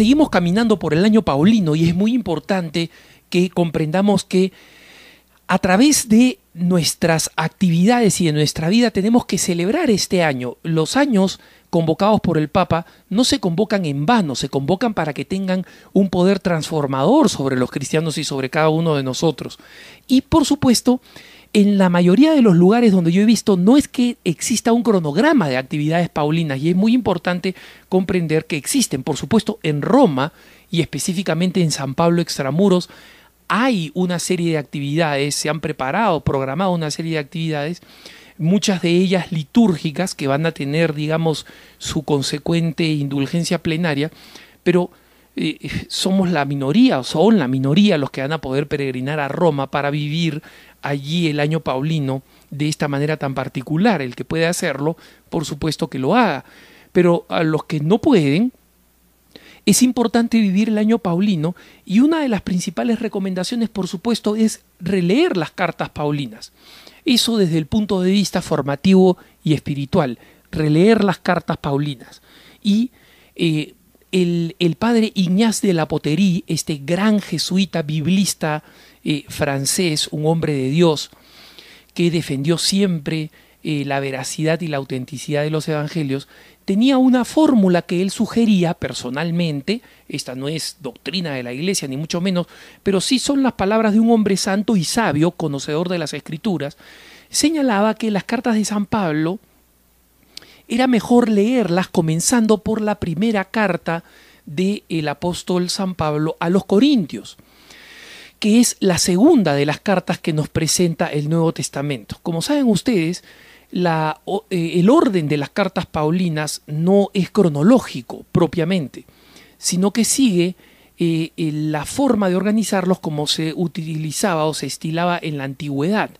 seguimos caminando por el año Paulino y es muy importante que comprendamos que a través de nuestras actividades y de nuestra vida tenemos que celebrar este año. Los años convocados por el Papa no se convocan en vano, se convocan para que tengan un poder transformador sobre los cristianos y sobre cada uno de nosotros. Y por supuesto, en la mayoría de los lugares donde yo he visto no es que exista un cronograma de actividades paulinas y es muy importante comprender que existen. Por supuesto, en Roma y específicamente en San Pablo Extramuros hay una serie de actividades, se han preparado, programado una serie de actividades, muchas de ellas litúrgicas que van a tener, digamos, su consecuente indulgencia plenaria, pero eh, somos la minoría, o son la minoría los que van a poder peregrinar a Roma para vivir allí el año paulino de esta manera tan particular. El que puede hacerlo, por supuesto que lo haga. Pero a los que no pueden, es importante vivir el año paulino y una de las principales recomendaciones, por supuesto, es releer las cartas paulinas. Eso desde el punto de vista formativo y espiritual, releer las cartas paulinas. Y eh, el, padre Ignaz de la Poterie, este gran jesuita biblista eh, francés, un hombre de Dios, que defendió siempre eh, la veracidad y la autenticidad de los evangelios, tenía una fórmula que él sugería personalmente, esta no es doctrina de la iglesia, ni mucho menos, pero sí son las palabras de un hombre santo y sabio, conocedor de las escrituras, señalaba que las cartas de San Pablo era mejor leerlas comenzando por la primera carta del el apóstol San Pablo a los Corintios, que es la segunda de las cartas que nos presenta el Nuevo Testamento. Como saben ustedes, la, eh, el orden de las cartas paulinas no es cronológico propiamente, sino que sigue eh, la forma de organizarlos como se utilizaba o se estilaba en la antigüedad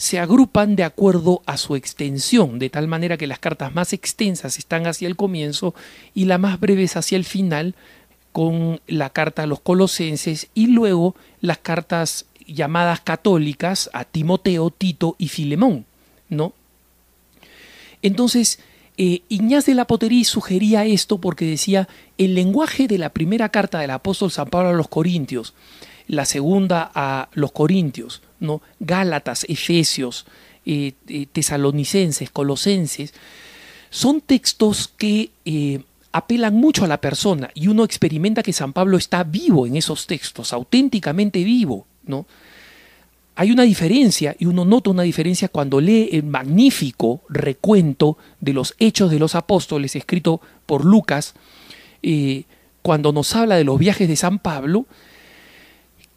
se agrupan de acuerdo a su extensión, de tal manera que las cartas más extensas están hacia el comienzo y las más breves hacia el final, con la carta a los colosenses y luego las cartas llamadas católicas a Timoteo, Tito y Filemón, ¿no? Entonces, eh, de la Poterí sugería esto porque decía, el lenguaje de la primera carta del apóstol San Pablo a los Corintios la segunda a los Corintios, ¿no? Gálatas, Efesios, eh, eh, Tesalonicenses, Colosenses, son textos que eh, apelan mucho a la persona y uno experimenta que San Pablo está vivo en esos textos, auténticamente vivo, ¿no? Hay una diferencia y uno nota una diferencia cuando lee el magnífico recuento de los hechos de los apóstoles escrito por Lucas, cuando nos habla de los viajes de San Pablo,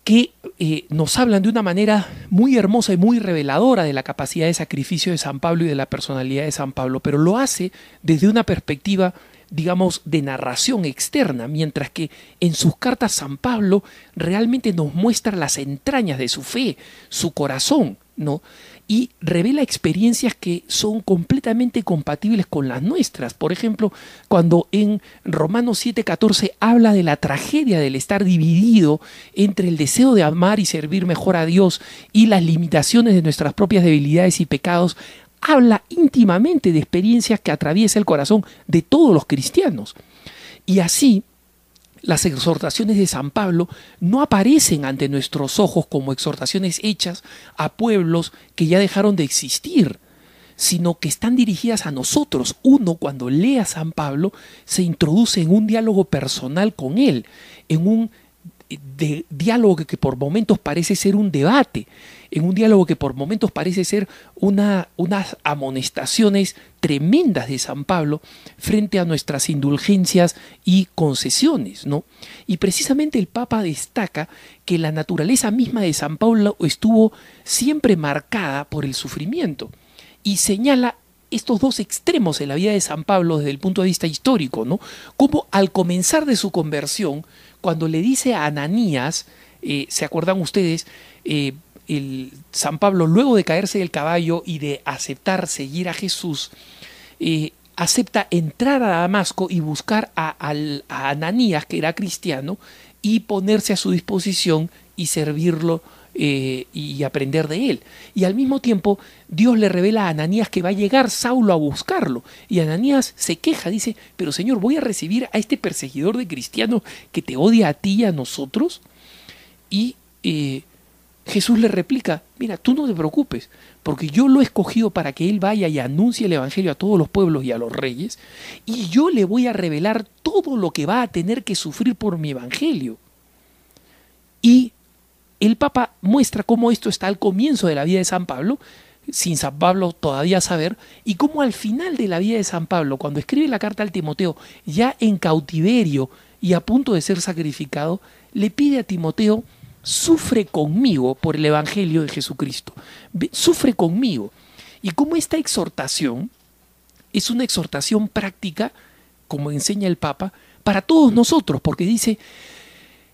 que eh, nos hablan de una manera muy hermosa y muy reveladora de la capacidad de sacrificio de San Pablo y de la personalidad de San Pablo, pero lo hace desde una perspectiva, digamos, de narración externa, mientras que en sus cartas San Pablo realmente nos muestra las entrañas de su fe, su corazón, ¿no? y revela experiencias que son completamente compatibles con las nuestras. Por ejemplo, cuando en Romanos 7:14 habla de la tragedia del estar dividido entre el deseo de amar y servir mejor a Dios y las limitaciones de nuestras propias debilidades y pecados, habla íntimamente de experiencias que atraviesa el corazón de todos los cristianos. Y así, las exhortaciones de San Pablo no aparecen ante nuestros ojos como exhortaciones hechas a pueblos que ya dejaron de existir, sino que están dirigidas a nosotros. Uno, cuando lee a San Pablo, se introduce en un diálogo personal con él, en un de diálogo que por momentos parece ser un debate, en un diálogo que por momentos parece ser una, unas amonestaciones tremendas de San Pablo frente a nuestras indulgencias y concesiones, ¿no? Y precisamente el Papa destaca que la naturaleza misma de San Pablo estuvo siempre marcada por el sufrimiento y señala estos dos extremos en la vida de San Pablo desde el punto de vista histórico, ¿no? Como al comenzar de su conversión, cuando le dice a Ananías, eh, ¿se acuerdan ustedes? Eh, el San Pablo, luego de caerse del caballo y de aceptar seguir a Jesús, eh, acepta entrar a Damasco y buscar a Ananías, que era cristiano, y ponerse a su disposición y servirlo eh, y aprender de él. Y al mismo tiempo, Dios le revela a Ananías que va a llegar Saulo a buscarlo. Y Ananías se queja, dice, pero Señor, ¿voy a recibir a este perseguidor de cristianos que te odia a ti y a nosotros? Y eh, Jesús le replica, mira, tú no te preocupes, porque yo lo he escogido para que Él vaya y anuncie el Evangelio a todos los pueblos y a los reyes, y yo le voy a revelar todo lo que va a tener que sufrir por mi Evangelio. Y el Papa muestra cómo esto está al comienzo de la vida de San Pablo, sin San Pablo todavía saber, y cómo al final de la vida de San Pablo, cuando escribe la carta al Timoteo, ya en cautiverio y a punto de ser sacrificado, le pide a Timoteo, sufre conmigo por el Evangelio de Jesucristo, sufre conmigo. Y cómo esta exhortación es una exhortación práctica, como enseña el Papa, para todos nosotros, porque dice,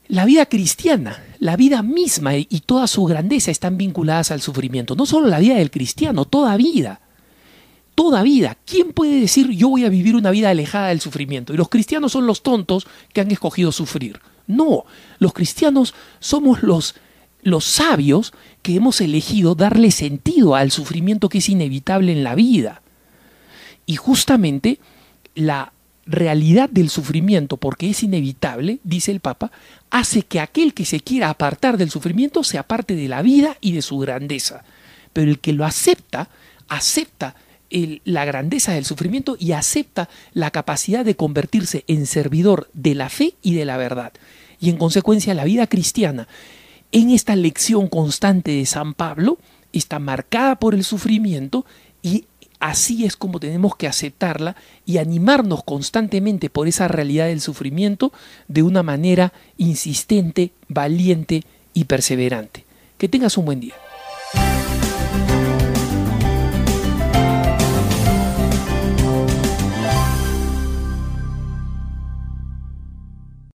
la vida cristiana, la vida misma y toda su grandeza están vinculadas al sufrimiento. No solo la vida del cristiano, toda vida. Toda vida. ¿Quién puede decir yo voy a vivir una vida alejada del sufrimiento? Y los cristianos son los tontos que han escogido sufrir. No, los cristianos somos los, los sabios que hemos elegido darle sentido al sufrimiento que es inevitable en la vida. Y justamente la realidad del sufrimiento, porque es inevitable, dice el Papa, hace que aquel que se quiera apartar del sufrimiento se aparte de la vida y de su grandeza. Pero el que lo acepta, acepta la grandeza del sufrimiento y acepta la capacidad de convertirse en servidor de la fe y de la verdad. Y en consecuencia la vida cristiana, en esta lección constante de San Pablo, está marcada por el sufrimiento y Así es como tenemos que aceptarla y animarnos constantemente por esa realidad del sufrimiento de una manera insistente, valiente y perseverante. Que tengas un buen día.